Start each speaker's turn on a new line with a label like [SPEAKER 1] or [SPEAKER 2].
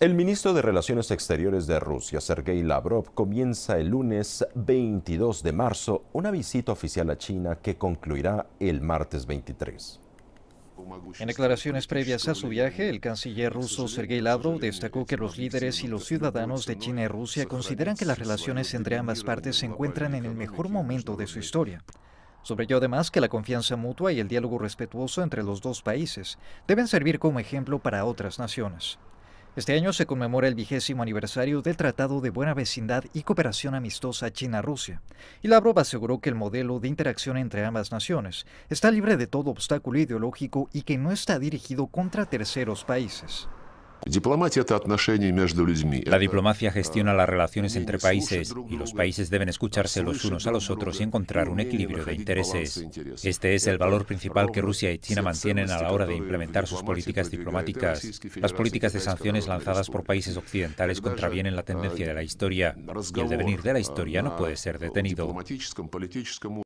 [SPEAKER 1] El ministro de Relaciones Exteriores de Rusia, Sergei Lavrov, comienza el lunes 22 de marzo una visita oficial a China que concluirá el martes 23.
[SPEAKER 2] En declaraciones previas a su viaje, el canciller ruso Sergei Lavrov destacó que los líderes y los ciudadanos de China y Rusia consideran que las relaciones entre ambas partes se encuentran en el mejor momento de su historia. Sobre ello además que la confianza mutua y el diálogo respetuoso entre los dos países deben servir como ejemplo para otras naciones. Este año se conmemora el vigésimo aniversario del Tratado de Buena Vecindad y Cooperación Amistosa China-Rusia, y Lavrov aseguró que el modelo de interacción entre ambas naciones está libre de todo obstáculo ideológico y que no está dirigido contra terceros países. La
[SPEAKER 3] diplomacia э, gestiona las relaciones entre países y los países deben escucharse los unos a los otros y encontrar un equilibrio de intereses. Este es el valor principal que Rusia y China mantienen a la hora de implementar sus políticas diplomáticas. Las políticas de sanciones lanzadas por países occidentales contravienen la tendencia de la historia y el devenir de la historia no puede ser detenido.